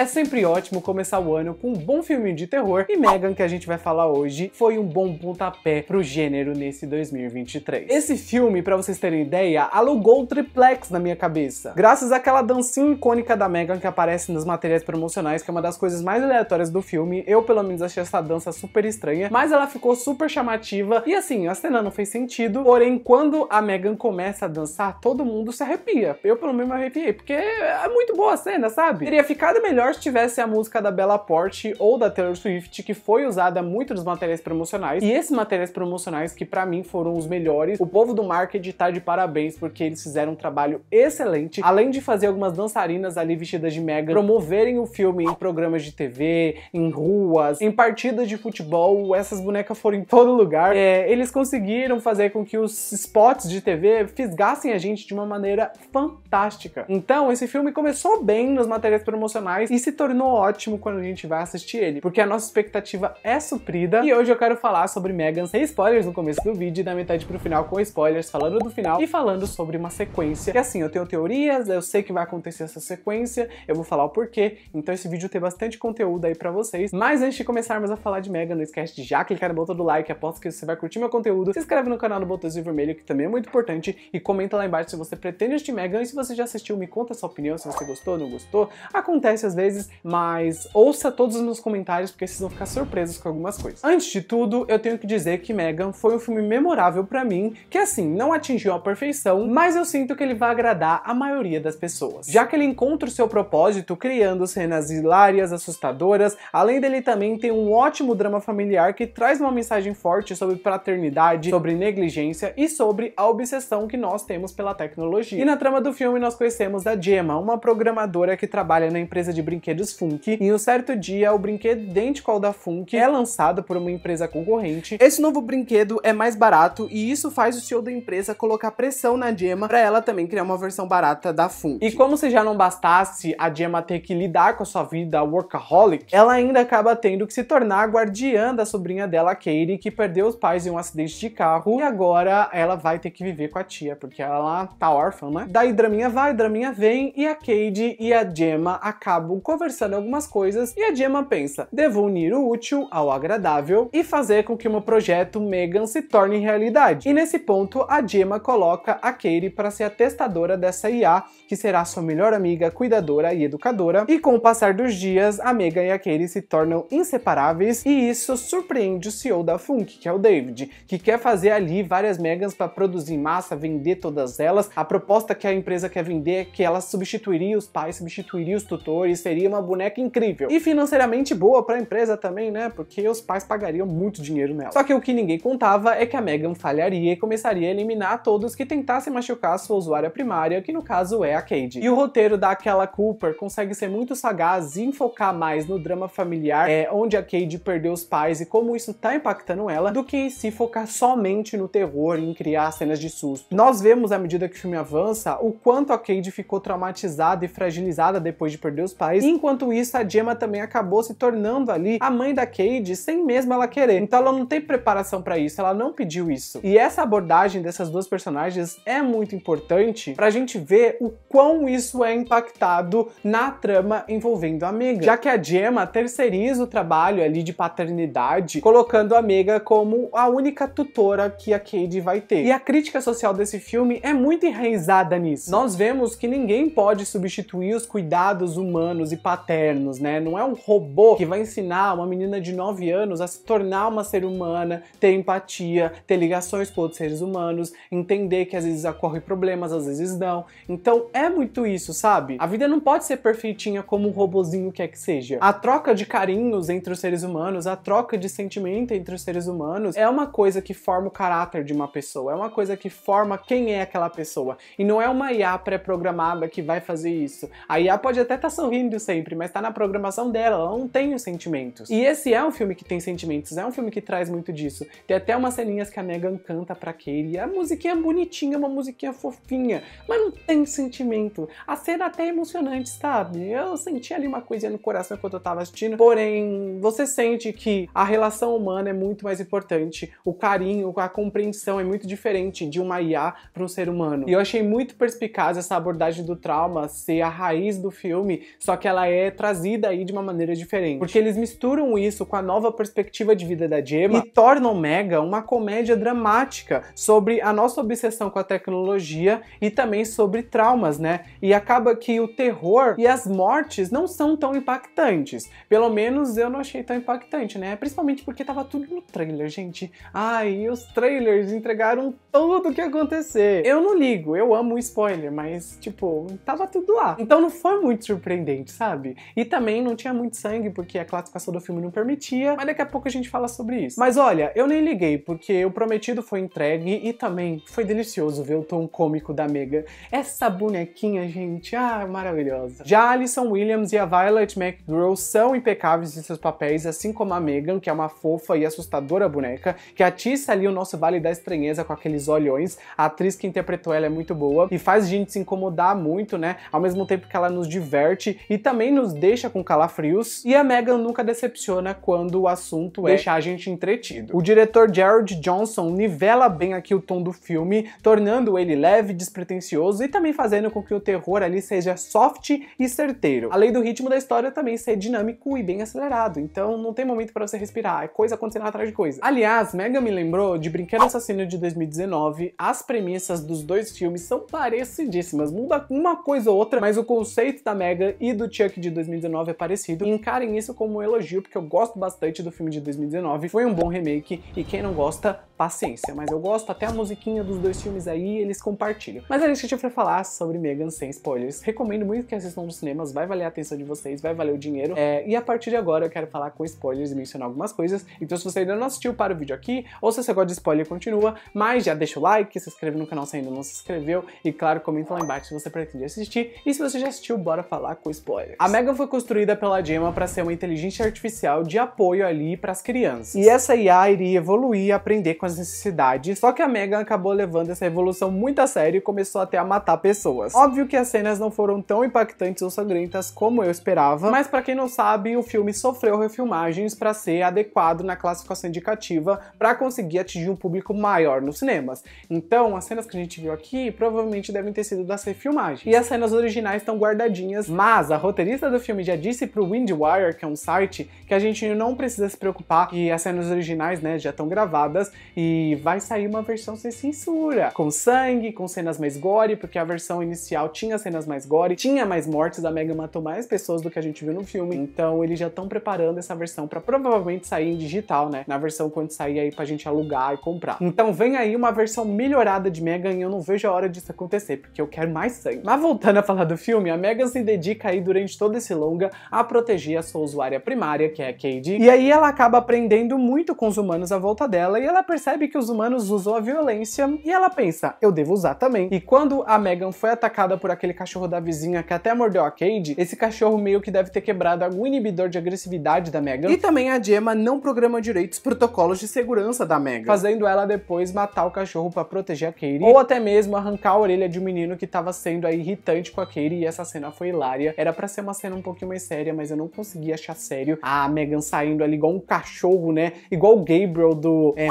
É sempre ótimo começar o ano com um bom filme de terror e Megan, que a gente vai falar hoje, foi um bom pontapé pro gênero nesse 2023. Esse filme, para vocês terem ideia, alugou o triplex na minha cabeça, graças àquela dancinha icônica da Megan que aparece nos materiais promocionais, que é uma das coisas mais aleatórias do filme. Eu, pelo menos, achei essa dança super estranha, mas ela ficou super chamativa e assim, a cena não fez sentido, porém, quando a Megan começa a dançar, todo mundo se arrepia. Eu, pelo menos, me arrepiei, porque é muito boa a cena, sabe? Teria ficado melhor se tivesse a música da Bella Porte ou da Taylor Swift, que foi usada muito nos materiais promocionais. E esses materiais promocionais, que para mim foram os melhores, o povo do marketing tá de parabéns, porque eles fizeram um trabalho excelente. Além de fazer algumas dançarinas ali vestidas de Megan, promoverem o filme em programas de TV, em ruas, em partidas de futebol, essas bonecas foram em todo lugar. É, eles conseguiram fazer com que os spots de TV fisgassem a gente de uma maneira fantástica. Então, esse filme começou bem nos materiais promocionais e se tornou ótimo quando a gente vai assistir ele, porque a nossa expectativa é suprida. E hoje eu quero falar sobre Megan sem spoilers no começo do vídeo e da metade pro final com spoilers, falando do final e falando sobre uma sequência. E assim, eu tenho teorias, eu sei que vai acontecer essa sequência, eu vou falar o porquê, então esse vídeo tem bastante conteúdo aí pra vocês. Mas antes de começarmos a falar de Megan, não esquece de já clicar no botão do like, aposto que você vai curtir meu conteúdo, se inscreve no canal no Botãozinho Vermelho, que também é muito importante, e comenta lá embaixo se você pretende assistir Megan e se você já assistiu, me conta sua opinião, se você gostou, não gostou. Acontece às vezes vezes, mas ouça todos os meus comentários porque vocês vão ficar surpresos com algumas coisas. Antes de tudo, eu tenho que dizer que Megan foi um filme memorável para mim, que assim, não atingiu a perfeição, mas eu sinto que ele vai agradar a maioria das pessoas. Já que ele encontra o seu propósito criando cenas hilárias, assustadoras, além dele também tem um ótimo drama familiar que traz uma mensagem forte sobre fraternidade, sobre negligência e sobre a obsessão que nós temos pela tecnologia. E na trama do filme nós conhecemos a Gemma, uma programadora que trabalha na empresa de brinquedos Funk, e um certo dia o brinquedo idêntico ao da Funk é lançado por uma empresa concorrente. Esse novo brinquedo é mais barato e isso faz o CEO da empresa colocar pressão na Gemma para ela também criar uma versão barata da Funk. E como se já não bastasse a Gemma ter que lidar com a sua vida workaholic, ela ainda acaba tendo que se tornar a guardiã da sobrinha dela, Katie, que perdeu os pais em um acidente de carro e agora ela vai ter que viver com a tia, porque ela tá órfã, né? Daí Draminha vai, Draminha vem e a Katie e a Gemma acabam conversando algumas coisas e a Gemma pensa: devo unir o útil ao agradável e fazer com que o meu projeto Megan se torne realidade. E nesse ponto, a Gemma coloca a Katie para ser a testadora dessa IA, que será sua melhor amiga, cuidadora e educadora. E com o passar dos dias, a Megan e a Katie se tornam inseparáveis e isso surpreende o CEO da Funk, que é o David, que quer fazer ali várias Megans para produzir massa, vender todas elas. A proposta que a empresa quer vender é que ela substituiria os pais, substituiria os tutores, seria uma boneca incrível. E financeiramente boa para a empresa também, né? Porque os pais pagariam muito dinheiro nela. Só que o que ninguém contava é que a Megan falharia e começaria a eliminar todos que tentassem machucar sua usuária primária, que no caso é a Cade. E o roteiro da Aquela Cooper consegue ser muito sagaz e enfocar mais no drama familiar, é, onde a Cade perdeu os pais e como isso tá impactando ela, do que em se focar somente no terror e em criar cenas de susto. Nós vemos, à medida que o filme avança, o quanto a Cade ficou traumatizada e fragilizada depois de perder os pais enquanto isso a Gemma também acabou se tornando ali a mãe da Cade sem mesmo ela querer. Então ela não tem preparação para isso, ela não pediu isso. E essa abordagem dessas duas personagens é muito importante pra gente ver o quão isso é impactado na trama envolvendo a Mega. Já que a Gemma terceiriza o trabalho ali de paternidade, colocando a Mega como a única tutora que a Cade vai ter. E a crítica social desse filme é muito enraizada nisso. Nós vemos que ninguém pode substituir os cuidados humanos maternos e paternos, né? Não é um robô que vai ensinar uma menina de 9 anos a se tornar uma ser humana, ter empatia, ter ligações com outros seres humanos, entender que às vezes ocorrem problemas, às vezes não. Então é muito isso, sabe? A vida não pode ser perfeitinha como um robozinho quer que seja. A troca de carinhos entre os seres humanos, a troca de sentimento entre os seres humanos é uma coisa que forma o caráter de uma pessoa, é uma coisa que forma quem é aquela pessoa. E não é uma IA pré-programada que vai fazer isso. A IA pode até estar tá sorrindo sempre, mas tá na programação dela, ela não tem os sentimentos. E esse é um filme que tem sentimentos, é um filme que traz muito disso. Tem até umas ceninhas que a Megan canta pra Katie, a musiquinha bonitinha, uma musiquinha fofinha, mas não tem sentimento. A cena até é emocionante, sabe? Eu senti ali uma coisinha no coração enquanto eu tava assistindo, porém, você sente que a relação humana é muito mais importante, o carinho, a compreensão é muito diferente de uma IA para um ser humano. E eu achei muito perspicaz essa abordagem do trauma ser a raiz do filme, só que ela é trazida aí de uma maneira diferente. Porque eles misturam isso com a nova perspectiva de vida da Gemma e tornam Mega uma comédia dramática sobre a nossa obsessão com a tecnologia e também sobre traumas, né? E acaba que o terror e as mortes não são tão impactantes. Pelo menos eu não achei tão impactante, né? Principalmente porque tava tudo no trailer, gente. Ai, os trailers entregaram tudo o que ia acontecer. Eu não ligo, eu amo spoiler, mas tipo, tava tudo lá. Então não foi muito surpreendente gente, sabe? E também não tinha muito sangue, porque a classificação do filme não permitia, mas daqui a pouco a gente fala sobre isso. Mas olha, eu nem liguei, porque o prometido foi entregue e também foi delicioso ver o tom cômico da Mega. Essa bonequinha, gente, ah, maravilhosa. Já a Alison Williams e a Violet McGraw são impecáveis em seus papéis, assim como a Megan, que é uma fofa e assustadora boneca, que atiça ali o nosso vale da estranheza com aqueles olhões. A atriz que interpretou ela é muito boa e faz a gente se incomodar muito, né? Ao mesmo tempo que ela nos diverte e também nos deixa com calafrios, e a Megan nunca decepciona quando o assunto é deixar a gente entretido. O diretor Jared Johnson nivela bem aqui o tom do filme, tornando ele leve, despretensioso e também fazendo com que o terror ali seja soft e certeiro. Além do ritmo da história também ser dinâmico e bem acelerado, então não tem momento para você respirar, é coisa acontecendo atrás de coisa. Aliás, Megan me lembrou de Brinquedo Assassino de 2019, as premissas dos dois filmes são parecidíssimas, muda uma coisa ou outra, mas o conceito da Megan e do Chuck de 2019 é parecido, e encarem isso como um elogio, porque eu gosto bastante do filme de 2019, foi um bom remake, e quem não gosta, paciência, mas eu gosto, até a musiquinha dos dois filmes aí eles compartilham. Mas é isso que eu tinha pra falar sobre Megan sem spoilers. Recomendo muito que assistam nos cinemas, vai valer a atenção de vocês, vai valer o dinheiro. É, e a partir de agora eu quero falar com spoilers e mencionar algumas coisas. Então se você ainda não assistiu, para o vídeo aqui, ou se você gosta de spoiler, continua, mas já deixa o like, se inscreve no canal se ainda não se inscreveu, e claro, comenta lá embaixo se você pretende assistir, e se você já assistiu, bora falar com spoilers. A Megan foi construída pela Gemma para ser uma inteligência artificial de apoio ali para as crianças. E essa IA iria evoluir e aprender com as novas necessidades, só que a Megan acabou levando essa revolução muito a sério e começou até a matar pessoas. Óbvio que as cenas não foram tão impactantes ou sangrentas como eu esperava, mas para quem não sabe, o filme sofreu refilmagens para ser adequado na classificação indicativa para conseguir atingir um público maior nos cinemas. Então, as cenas que a gente viu aqui provavelmente devem ter sido das refilmagens. E as cenas originais estão guardadinhas, mas a roteirista do filme já disse pro Windwire, que é um site, que a gente não precisa se preocupar que as cenas originais, né, já estão gravadas e vai sair uma versão sem censura, com sangue, com cenas mais gore, porque a versão inicial tinha cenas mais gore, tinha mais mortes, a Mega matou mais pessoas do que a gente viu no filme. Então eles já estão preparando essa versão para provavelmente sair em digital, né? Na versão quando sair aí pra gente alugar e comprar. Então vem aí uma versão melhorada de Megan e eu não vejo a hora disso acontecer, porque eu quero mais sangue. Mas voltando a falar do filme, a Megan se dedica aí durante todo esse longa a proteger a sua usuária primária, que é a Cade. E aí ela acaba aprendendo muito com os humanos à volta dela e ela percebe percebe que os humanos usam a violência e ela pensa, eu devo usar também. E quando a Megan foi atacada por aquele cachorro da vizinha que até mordeu a Cade, esse cachorro meio que deve ter quebrado algum inibidor de agressividade da Megan. E também a Gemma não programa direitos protocolos de segurança da Megan, fazendo ela depois matar o cachorro para proteger a Katie, ou até mesmo arrancar a orelha de um menino que tava sendo aí, irritante com a Katie e essa cena foi hilária. Era para ser uma cena um pouquinho mais séria, mas eu não consegui achar sério a Megan saindo ali igual um cachorro, né? Igual o Gabriel do é,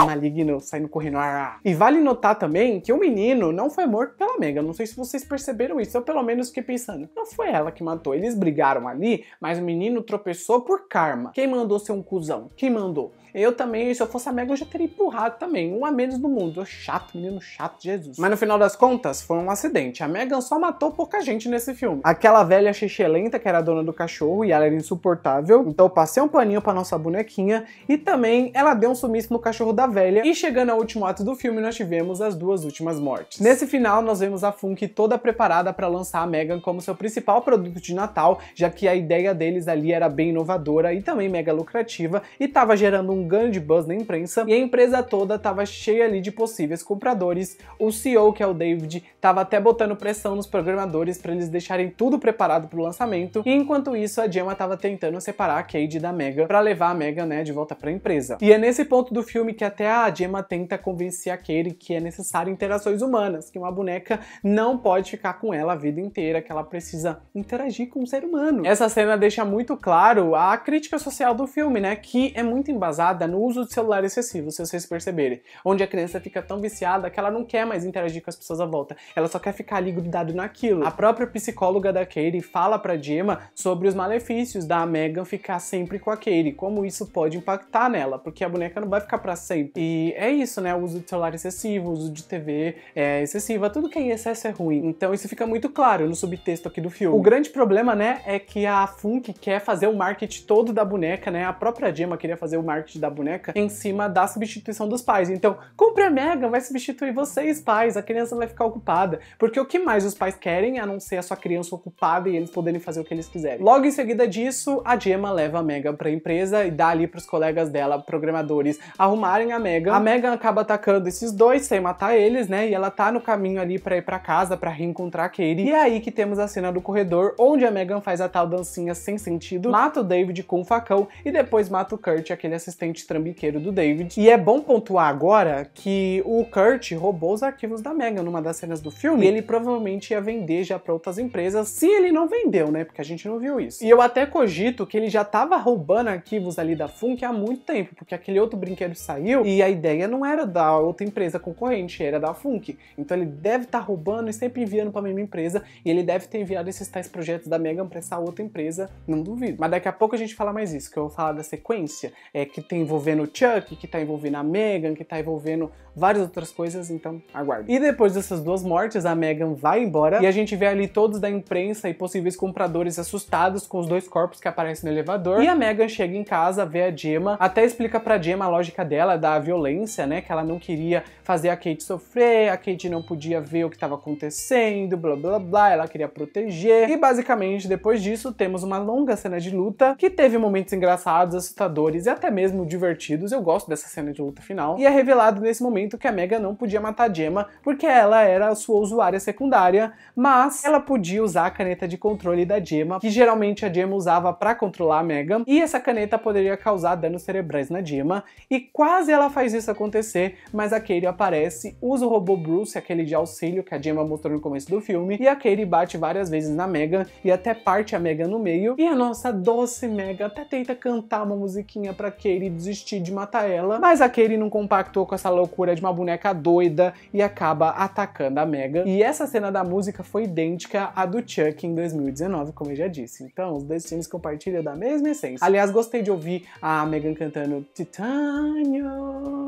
saindo correndo. Ar. E vale notar também que o menino não foi morto pela Mega. Não sei se vocês perceberam isso. Eu pelo menos fiquei pensando. Não foi ela que matou. Eles brigaram ali, mas o menino tropeçou por karma. Quem mandou ser um cuzão? Quem mandou? Eu também, se eu fosse a Mega, eu já teria empurrado também. Um a menos do mundo. Chato, menino chato, Jesus. Mas no final das contas, foi um acidente. A Megan só matou pouca gente nesse filme. Aquela velha lenta que era a dona do cachorro e ela era insuportável. Então eu passei um paninho pra nossa bonequinha e também ela deu um sumiço no cachorro da velha. E chegando ao último ato do filme, nós tivemos as duas últimas mortes. Nesse final, nós vemos a Funk toda preparada para lançar a Megan como seu principal produto de Natal, já que a ideia deles ali era bem inovadora e também mega lucrativa e tava gerando um um grande buzz na imprensa e a empresa toda estava cheia ali de possíveis compradores. O CEO, que é o David, estava até botando pressão nos programadores para eles deixarem tudo preparado para o lançamento. E enquanto isso, a Gemma estava tentando separar a Cade da Mega para levar a Mega, né, de volta para a empresa. E é nesse ponto do filme que até a Gemma tenta convencer a Cade que é necessário interações humanas, que uma boneca não pode ficar com ela a vida inteira, que ela precisa interagir com o um ser humano. Essa cena deixa muito claro a crítica social do filme, né, que é muito embasada viciada no uso do celular excessivo, se vocês perceberem. Onde a criança fica tão viciada que ela não quer mais interagir com as pessoas à volta, ela só quer ficar ali grudado naquilo. A própria psicóloga da Katie fala pra Gemma sobre os malefícios da Megan ficar sempre com a Katie, como isso pode impactar nela, porque a boneca não vai ficar para sempre. E é isso, né? O uso de celular excessivo, o uso de TV é excessiva, tudo que é em excesso é ruim. Então isso fica muito claro no subtexto aqui do filme. O grande problema, né, é que a Funk quer fazer o marketing todo da boneca, né? A própria Gemma queria fazer o marketing da boneca em cima da substituição dos pais. Então, compre a Mega, vai substituir vocês, pais, a criança vai ficar ocupada. Porque o que mais os pais querem a não ser a sua criança ocupada e eles poderem fazer o que eles quiserem. Logo em seguida disso, a Gemma leva a Mega pra empresa e dá ali pros colegas dela, programadores, arrumarem a Mega. A Mega acaba atacando esses dois sem matar eles, né? E ela tá no caminho ali pra ir pra casa, pra reencontrar a Katie. E é aí que temos a cena do corredor, onde a Megan faz a tal dancinha sem sentido, mata o David com um facão e depois mata o Kurt, aquele assistente trambiqueiro do David. E é bom pontuar agora que o Kurt roubou os arquivos da Megan numa das cenas do filme e ele provavelmente ia vender já para outras empresas, se ele não vendeu, né? Porque a gente não viu isso. E eu até cogito que ele já tava roubando arquivos ali da Funk há muito tempo, porque aquele outro brinquedo saiu e a ideia não era da outra empresa concorrente, era da Funk. Então ele deve estar tá roubando e sempre enviando para a mesma empresa e ele deve ter enviado esses tais projetos da Megan para essa outra empresa, não duvido. Mas daqui a pouco a gente fala mais isso, que eu vou falar da sequência, é que tem envolvendo o Chuck, que tá envolvendo a Megan, que tá envolvendo várias outras coisas, então aguarde. E depois dessas duas mortes, a Megan vai embora e a gente vê ali todos da imprensa e possíveis compradores assustados com os dois corpos que aparecem no elevador. E a Megan chega em casa, vê a Gemma, até explica pra Gemma a lógica dela da violência, né? Que ela não queria fazer a Kate sofrer, a Kate não podia ver o que estava acontecendo, blá blá blá, ela queria proteger. E basicamente, depois disso, temos uma longa cena de luta que teve momentos engraçados, assustadores e até mesmo divertidos, eu gosto dessa cena de luta final. E é revelado nesse momento que a Mega não podia matar a Gemma, porque ela era a sua usuária secundária, mas ela podia usar a caneta de controle da Gemma, que geralmente a Gemma usava para controlar a Mega, e essa caneta poderia causar danos cerebrais na Gemma, e quase ela faz isso acontecer, mas a Katie aparece, usa o robô Bruce, aquele de auxílio que a Gemma mostrou no começo do filme, e a Katie bate várias vezes na Mega e até parte a Mega no meio, e a nossa doce Mega até tenta cantar uma musiquinha pra Katie desistir de matar ela, mas a Katie não compactou com essa loucura de uma boneca doida e acaba atacando a Megan. E essa cena da música foi idêntica à do Chuck em 2019, como eu já disse. Então, os dois filmes compartilham da mesma essência. Aliás, gostei de ouvir a Megan cantando Titânio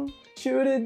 Shoot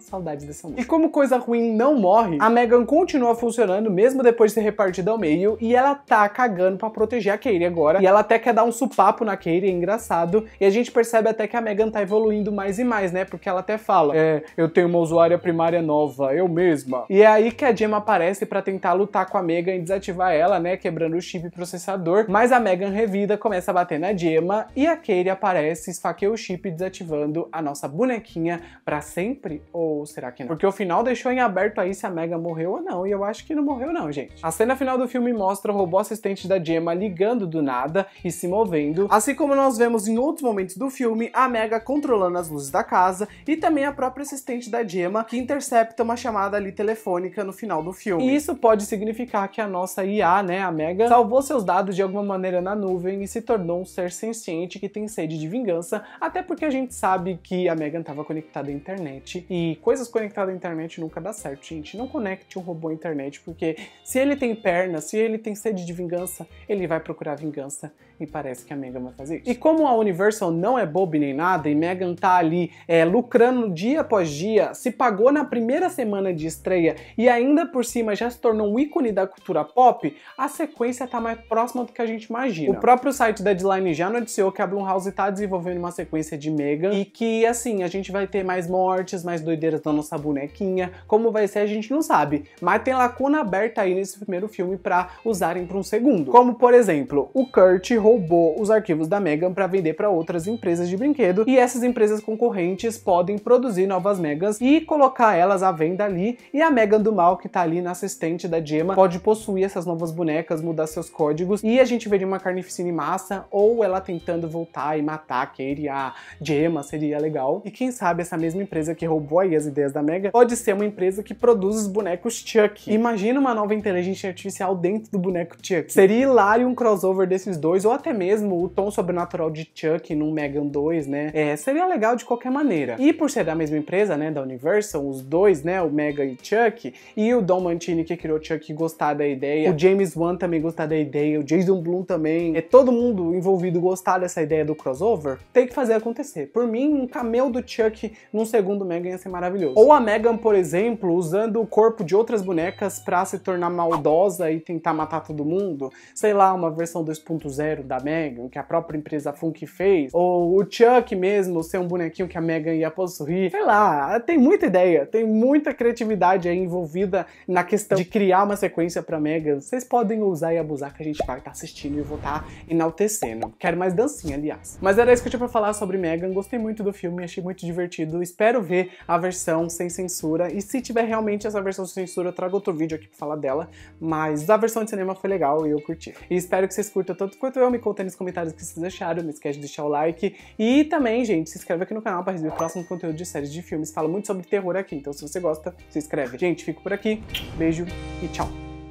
Saudades dessa música. E como coisa ruim não morre, a Megan continua funcionando mesmo depois de ser repartida ao meio e ela tá cagando pra proteger a Katie agora. E ela até quer dar um supapo na Katie, é engraçado. E a gente percebe até que a Megan tá evoluindo mais e mais, né? Porque ela até fala, é, eu tenho uma usuária primária nova, eu mesma. E é aí que a Gemma aparece para tentar lutar com a Megan e desativar ela, né? Quebrando o chip processador. Mas a Megan revida, começa a bater na Gemma e a Katie aparece, esfaqueia o chip desativando a nossa bonequinha para sempre? Ou será que não? Porque o final deixou em aberto aí se a Mega morreu ou não, e eu acho que não morreu não, gente. A cena final do filme mostra o robô assistente da Gemma ligando do nada e se movendo, assim como nós vemos em outros momentos do filme, a Mega controlando as luzes da casa e também a própria assistente da Gemma que intercepta uma chamada ali telefônica no final do filme. E isso pode significar que a nossa IA, né, a Mega, salvou seus dados de alguma maneira na nuvem e se tornou um ser senciente que tem sede de vingança, até porque a gente sabe que a Megan estava conectada à internet. E coisas conectadas à internet nunca dá certo, gente. Não conecte um robô à internet, porque se ele tem pernas, se ele tem sede de vingança, ele vai procurar vingança e parece que a Megan vai fazer isso. E como a Universal não é boba nem nada e Megan tá ali é, lucrando dia após dia, se pagou na primeira semana de estreia e ainda por cima já se tornou um ícone da cultura pop, a sequência tá mais próxima do que a gente imagina. O próprio site da Deadline já noticiou que a Blumhouse tá desenvolvendo uma sequência de Megan e que assim, a gente vai ter mais mortes, mais doideiras da nossa bonequinha, como vai ser a gente não sabe, mas tem lacuna aberta aí nesse primeiro filme para usarem para um segundo. Como por exemplo, o Kurt Russell roubou os arquivos da Megan para vender para outras empresas de brinquedo e essas empresas concorrentes podem produzir novas Megas e colocar elas à venda ali e a Megan do Mal que tá ali na assistente da Gemma pode possuir essas novas bonecas, mudar seus códigos e a gente veria uma carnificina em massa ou ela tentando voltar e matar a Katie, a Gemma seria legal e quem sabe essa mesma empresa que roubou aí as ideias da Mega pode ser uma empresa que produz os bonecos Chuck. Imagina uma nova inteligência artificial dentro do boneco Chuck. Seria hilário um crossover desses dois ou até até mesmo o tom sobrenatural de Chuck no Megan 2, né? É, seria legal de qualquer maneira. E por ser da mesma empresa, né, da Universal, os dois, né, o Megan e Chuck, e o Don Mantini que criou Chuck gostar da ideia, o James Wan também gostar da ideia, o Jason Blum também, é todo mundo envolvido gostar dessa ideia do crossover, tem que fazer acontecer. Por mim, um cameo do Chuck num segundo Megan ia ser maravilhoso. Ou a Megan, por exemplo, usando o corpo de outras bonecas para se tornar maldosa e tentar matar todo mundo, sei lá, uma versão 2.0 boneco da Megan, que a própria empresa Funk fez, ou o Chuck mesmo ser um bonequinho que a Megan ia possuir. Sei lá, tem muita ideia, tem muita criatividade aí envolvida na questão de criar uma sequência pra Megan. Vocês podem usar e abusar que a gente vai estar tá assistindo e vou estar tá enaltecendo. Quero mais dancinha, aliás. Mas era isso que eu tinha pra falar sobre Megan. Gostei muito do filme, achei muito divertido. Espero ver a versão sem censura. E se tiver realmente essa versão sem censura, eu trago outro vídeo aqui pra falar dela. Mas a versão de cinema foi legal e eu curti. E espero que vocês curtam tanto quanto eu me conta nos comentários o que vocês acharam, não esquece de deixar o like. E também, gente, se inscreve aqui no canal para receber o próximo conteúdo de séries de filmes. Falo muito sobre terror aqui, então se você gosta, se inscreve. Gente, fico por aqui, beijo e tchau!